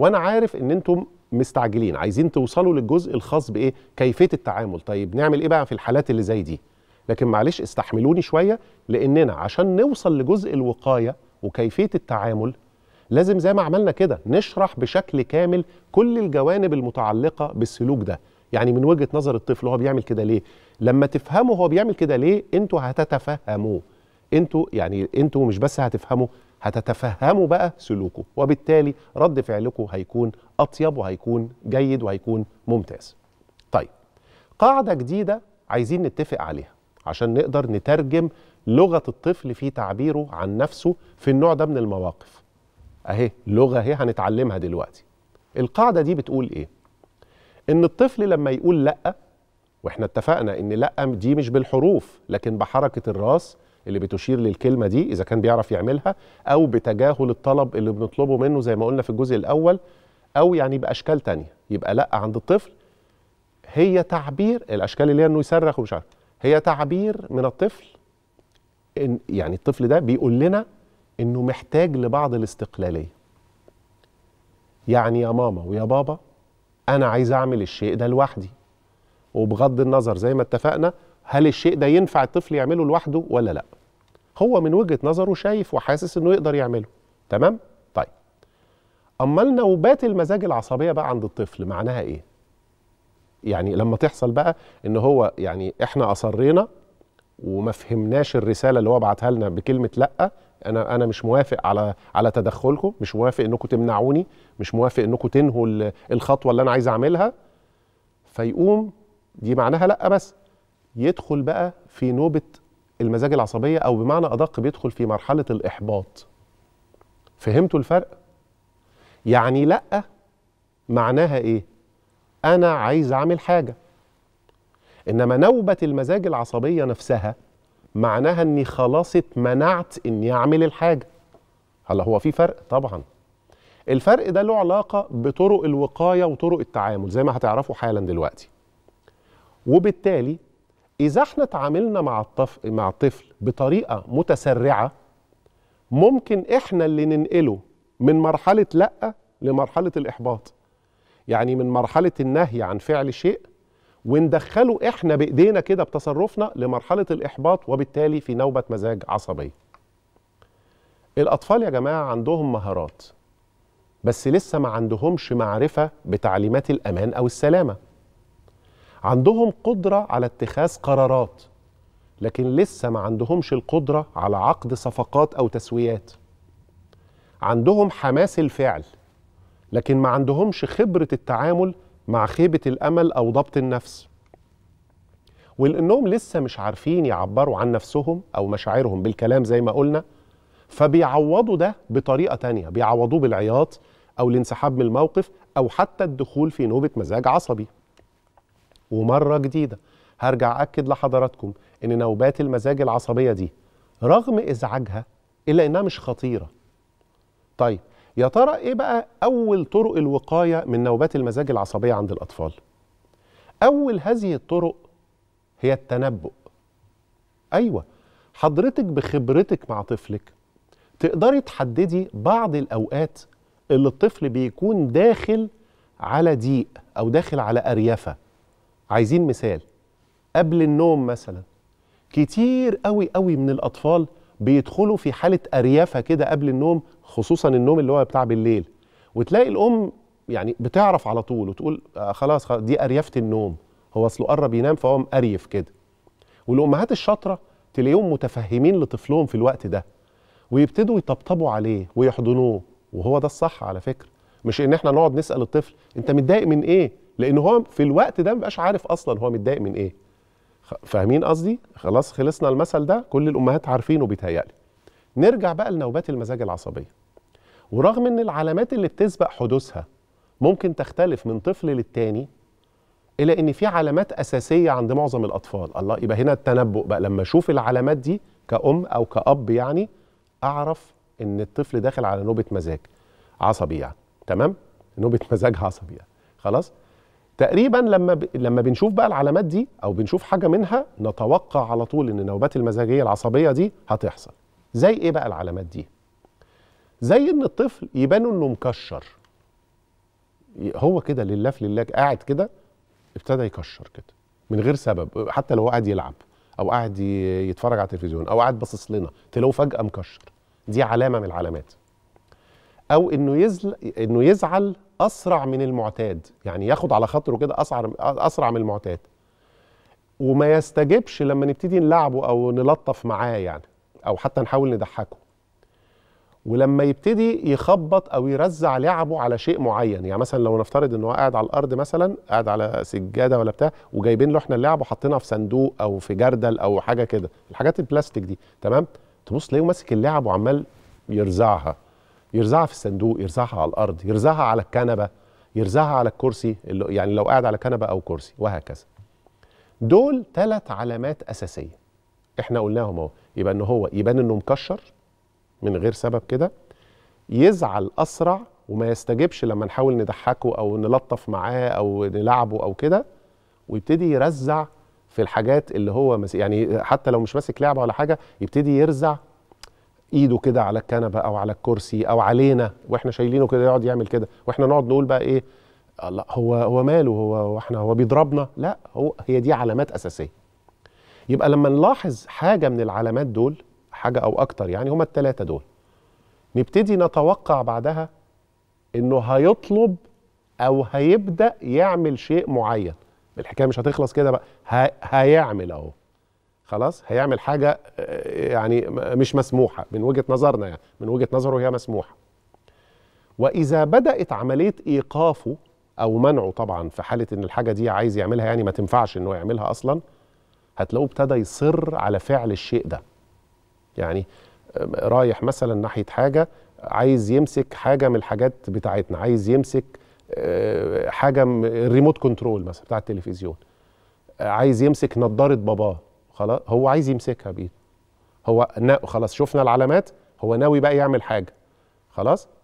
وانا عارف ان انتم مستعجلين عايزين توصلوا للجزء الخاص بايه كيفيه التعامل طيب نعمل ايه بقى في الحالات اللي زي دي لكن معلش استحملوني شويه لاننا عشان نوصل لجزء الوقايه وكيفيه التعامل لازم زي ما عملنا كده نشرح بشكل كامل كل الجوانب المتعلقه بالسلوك ده يعني من وجهه نظر الطفل هو بيعمل كده ليه لما تفهموا هو بيعمل كده ليه انتوا هتتفهموا انتوا يعني انتوا مش بس هتفهموا هتتفهموا بقى سلوكه وبالتالي رد فعلكم هيكون اطيب وهيكون جيد وهيكون ممتاز طيب قاعده جديده عايزين نتفق عليها عشان نقدر نترجم لغه الطفل في تعبيره عن نفسه في النوع ده من المواقف اهي لغه اهي هنتعلمها دلوقتي القاعده دي بتقول ايه ان الطفل لما يقول لا واحنا اتفقنا ان لا دي مش بالحروف لكن بحركه الراس اللي بتشير للكلمه دي اذا كان بيعرف يعملها او بتجاهل الطلب اللي بنطلبه منه زي ما قلنا في الجزء الاول او يعني باشكال تانية يبقى لا عند الطفل هي تعبير الاشكال اللي هي انه يصرخ ومش عارف هي تعبير من الطفل إن يعني الطفل ده بيقول لنا انه محتاج لبعض الاستقلاليه يعني يا ماما ويا بابا انا عايز اعمل الشيء ده لوحدي وبغض النظر زي ما اتفقنا هل الشيء ده ينفع الطفل يعمله لوحده ولا لا هو من وجهه نظره شايف وحاسس انه يقدر يعمله تمام طيب اما نوبات المزاج العصبيه بقى عند الطفل معناها ايه يعني لما تحصل بقى ان هو يعني احنا اصرينا وما فهمناش الرساله اللي هو بعتها لنا بكلمه لا انا انا مش موافق على على تدخلكم مش موافق انكم تمنعوني مش موافق انكم تنهوا الخطوه اللي انا عايز اعملها فيقوم دي معناها لا بس يدخل بقى في نوبه المزاج العصبيه او بمعنى ادق بيدخل في مرحله الاحباط فهمتوا الفرق يعني لا معناها ايه انا عايز اعمل حاجه انما نوبه المزاج العصبيه نفسها معناها اني خلاص اتمنعت اني اعمل الحاجه هلا هو في فرق طبعا الفرق ده له علاقه بطرق الوقايه وطرق التعامل زي ما هتعرفوا حالا دلوقتي وبالتالي اذا احنا تعاملنا مع الطف... مع الطفل بطريقه متسرعه ممكن احنا اللي ننقله من مرحله لا لمرحله الاحباط يعني من مرحله النهي عن فعل شيء وندخله احنا بايدينا كده بتصرفنا لمرحله الاحباط وبالتالي في نوبه مزاج عصبيه الاطفال يا جماعه عندهم مهارات بس لسه ما عندهمش معرفه بتعليمات الامان او السلامه عندهم قدرة على اتخاذ قرارات لكن لسه ما عندهمش القدرة على عقد صفقات أو تسويات عندهم حماس الفعل لكن ما عندهمش خبرة التعامل مع خيبة الأمل أو ضبط النفس ولأنهم لسه مش عارفين يعبروا عن نفسهم أو مشاعرهم بالكلام زي ما قلنا فبيعوضوا ده بطريقة تانية بيعوضوه بالعياط أو الانسحاب من الموقف أو حتى الدخول في نوبة مزاج عصبي ومره جديده هرجع اكد لحضراتكم ان نوبات المزاج العصبيه دي رغم ازعاجها الا انها مش خطيره طيب يا ترى ايه بقى اول طرق الوقايه من نوبات المزاج العصبيه عند الاطفال اول هذه الطرق هي التنبؤ ايوه حضرتك بخبرتك مع طفلك تقدري تحددي بعض الاوقات اللي الطفل بيكون داخل على ضيق او داخل على اريافه عايزين مثال قبل النوم مثلا كتير قوي قوي من الاطفال بيدخلوا في حاله اريافه كده قبل النوم خصوصا النوم اللي هو بتاع بالليل وتلاقي الام يعني بتعرف على طول وتقول آه، خلاص, دي اريافه النوم هو اصله قرب ينام فهو اريف كده والامهات الشاطره تلاقيهم متفهمين لطفلهم في الوقت ده ويبتدوا يطبطبوا عليه ويحضنوه وهو ده الصح على فكره مش ان احنا نقعد نسال الطفل انت متضايق من ايه لان هو في الوقت ده مبقاش عارف اصلا هو متضايق من ايه فاهمين قصدي خلاص خلصنا المثل ده كل الامهات عارفينه بيتهيألي نرجع بقى لنوبات المزاج العصبيه ورغم ان العلامات اللي بتسبق حدوثها ممكن تختلف من طفل للتاني الا ان في علامات اساسيه عند معظم الاطفال الله يبقى هنا التنبؤ بقى لما اشوف العلامات دي كأم أو كأب يعني أعرف إن الطفل داخل على نوبة مزاج عصبي يعني تمام؟ نوبة مزاج عصبي يعني. خلاص؟ تقريبا لما ب... لما بنشوف بقى العلامات دي او بنشوف حاجه منها نتوقع على طول ان النوبات المزاجيه العصبيه دي هتحصل زي ايه بقى العلامات دي زي ان الطفل يبان انه مكشر هو كده لله في لله قاعد كده ابتدى يكشر كده من غير سبب حتى لو قاعد يلعب او قاعد يتفرج على التلفزيون او قاعد باصص لنا تلاقوه فجاه مكشر دي علامه من العلامات او انه يزل انه يزعل اسرع من المعتاد يعني ياخد على خاطره كده اسرع اسرع من المعتاد وما يستجبش لما نبتدي نلعبه او نلطف معاه يعني او حتى نحاول نضحكه ولما يبتدي يخبط او يرزع لعبه على شيء معين يعني مثلا لو نفترض ان هو قاعد على الارض مثلا قاعد على سجاده ولا بتاع وجايبين له احنا اللعبه وحاطينها في صندوق او في جردل او حاجه كده الحاجات البلاستيك دي تمام تبص تلاقيه ماسك اللعب وعمال يرزعها يرزعها في الصندوق يرزعها على الارض يرزعها على الكنبه يرزعها على الكرسي يعني لو قاعد على كنبه او كرسي وهكذا دول ثلاث علامات اساسيه احنا قلناهم اهو يبقى ان هو يبان انه مكشر من غير سبب كده يزعل اسرع وما يستجبش لما نحاول نضحكه او نلطف معاه او نلعبه او كده ويبتدي يرزع في الحاجات اللي هو يعني حتى لو مش ماسك لعبه ولا حاجه يبتدي يرزع ايده كده على الكنبه او على الكرسي او علينا واحنا شايلينه كده يقعد يعمل كده واحنا نقعد نقول بقى ايه الله هو هو ماله هو هو احنا هو بيضربنا لا هو هي دي علامات اساسيه يبقى لما نلاحظ حاجه من العلامات دول حاجه او اكتر يعني هما الثلاثه دول نبتدي نتوقع بعدها انه هيطلب او هيبدا يعمل شيء معين الحكايه مش هتخلص كده بقى هيعمل اهو خلاص هيعمل حاجه آه، يعني مش مسموحه من وجهه نظرنا يعني من وجهه نظره هي مسموحه واذا بدات عمليه ايقافه او منعه طبعا في حاله ان الحاجه دي عايز يعملها يعني ما تنفعش ان هو يعملها اصلا هتلاقوه ابتدى يصر على فعل الشيء ده يعني رايح مثلا ناحيه حاجه عايز يمسك حاجه من الحاجات بتاعتنا عايز يمسك آه، حاجه الريموت كنترول مثلا بتاع التلفزيون آه، عايز يمسك نظاره باباه خلاص هو عايز يمسكها بايده هو خلاص شفنا العلامات هو ناوي بقى يعمل حاجه خلاص